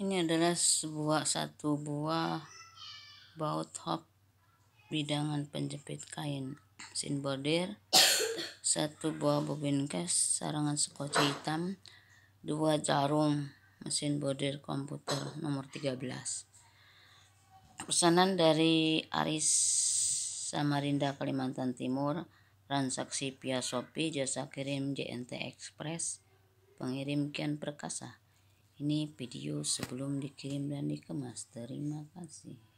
Ini adalah sebuah satu buah baut hop bidangan penjepit kain bordir satu buah bobin case, sarangan sekoci hitam, dua jarum mesin bordir komputer nomor 13. Pesanan dari Aris Samarinda Kalimantan Timur, transaksi via Shopee, jasa kirim JNT Express, pengirim Kian Perkasa. Ini video sebelum dikirim dan dikemas. Terima kasih.